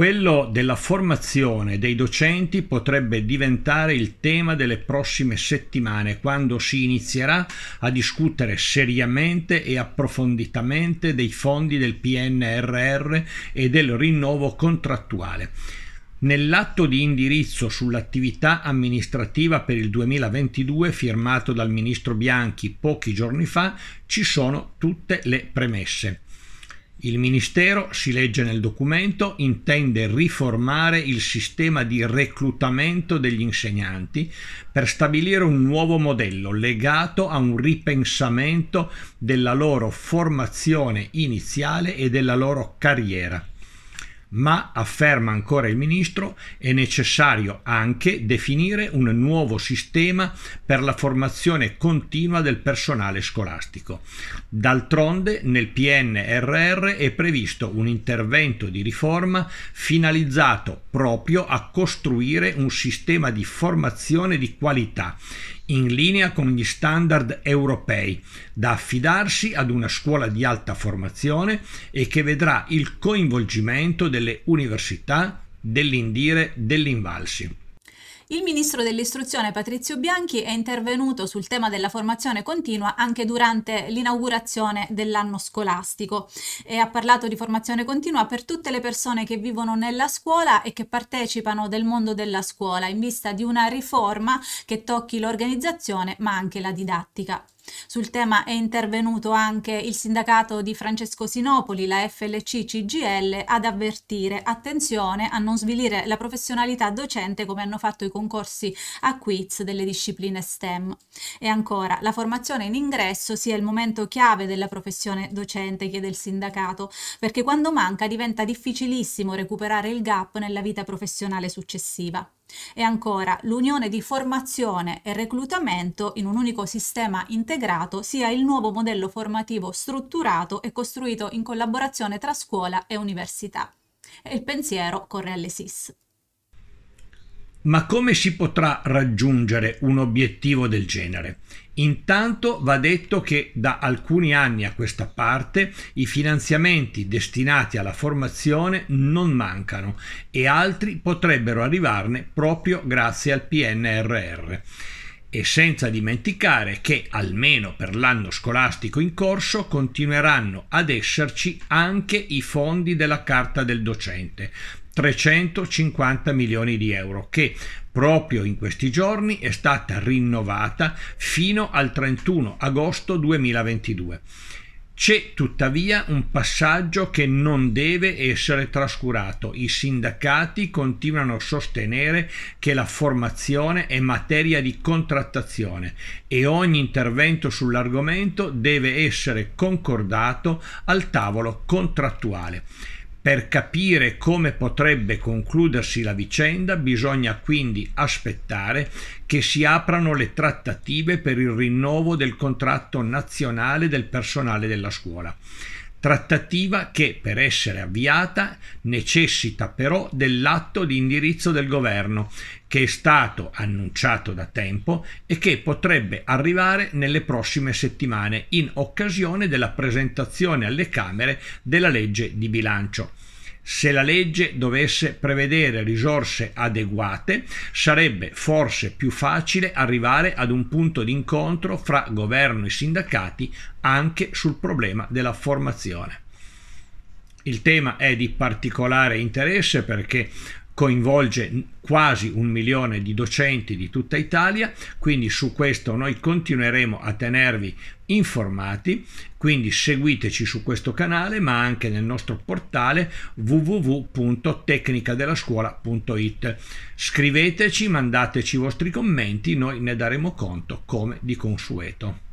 Quello della formazione dei docenti potrebbe diventare il tema delle prossime settimane, quando si inizierà a discutere seriamente e approfonditamente dei fondi del PNRR e del rinnovo contrattuale. Nell'atto di indirizzo sull'attività amministrativa per il 2022 firmato dal ministro Bianchi pochi giorni fa ci sono tutte le premesse. Il Ministero, si legge nel documento, intende riformare il sistema di reclutamento degli insegnanti per stabilire un nuovo modello legato a un ripensamento della loro formazione iniziale e della loro carriera ma afferma ancora il ministro è necessario anche definire un nuovo sistema per la formazione continua del personale scolastico. D'altronde nel PNRR è previsto un intervento di riforma finalizzato proprio a costruire un sistema di formazione di qualità in linea con gli standard europei, da affidarsi ad una scuola di alta formazione e che vedrà il coinvolgimento delle università, dell'Indire, dell'Invalsi. Il ministro dell'istruzione Patrizio Bianchi è intervenuto sul tema della formazione continua anche durante l'inaugurazione dell'anno scolastico e ha parlato di formazione continua per tutte le persone che vivono nella scuola e che partecipano del mondo della scuola in vista di una riforma che tocchi l'organizzazione ma anche la didattica. Sul tema è intervenuto anche il sindacato di Francesco Sinopoli, la FLC CGL, ad avvertire attenzione a non svilire la professionalità docente come hanno fatto i concorsi a quiz delle discipline STEM. E ancora, la formazione in ingresso sia il momento chiave della professione docente, chiede il sindacato, perché quando manca diventa difficilissimo recuperare il gap nella vita professionale successiva. E ancora, l'unione di formazione e reclutamento in un unico sistema integrato sia il nuovo modello formativo strutturato e costruito in collaborazione tra scuola e università. E il pensiero corre alle SIS. Ma come si potrà raggiungere un obiettivo del genere? Intanto va detto che da alcuni anni a questa parte i finanziamenti destinati alla formazione non mancano e altri potrebbero arrivarne proprio grazie al PNRR. E senza dimenticare che, almeno per l'anno scolastico in corso, continueranno ad esserci anche i fondi della Carta del Docente, 350 milioni di euro che proprio in questi giorni è stata rinnovata fino al 31 agosto 2022. C'è tuttavia un passaggio che non deve essere trascurato. I sindacati continuano a sostenere che la formazione è materia di contrattazione e ogni intervento sull'argomento deve essere concordato al tavolo contrattuale. Per capire come potrebbe concludersi la vicenda bisogna quindi aspettare che si aprano le trattative per il rinnovo del contratto nazionale del personale della scuola trattativa che per essere avviata necessita però dell'atto di indirizzo del governo che è stato annunciato da tempo e che potrebbe arrivare nelle prossime settimane in occasione della presentazione alle Camere della legge di bilancio. Se la legge dovesse prevedere risorse adeguate, sarebbe forse più facile arrivare ad un punto d'incontro fra governo e sindacati anche sul problema della formazione. Il tema è di particolare interesse perché coinvolge quasi un milione di docenti di tutta Italia, quindi su questo noi continueremo a tenervi informati, quindi seguiteci su questo canale ma anche nel nostro portale www.tecnicadelascuola.it. Scriveteci, mandateci i vostri commenti, noi ne daremo conto come di consueto.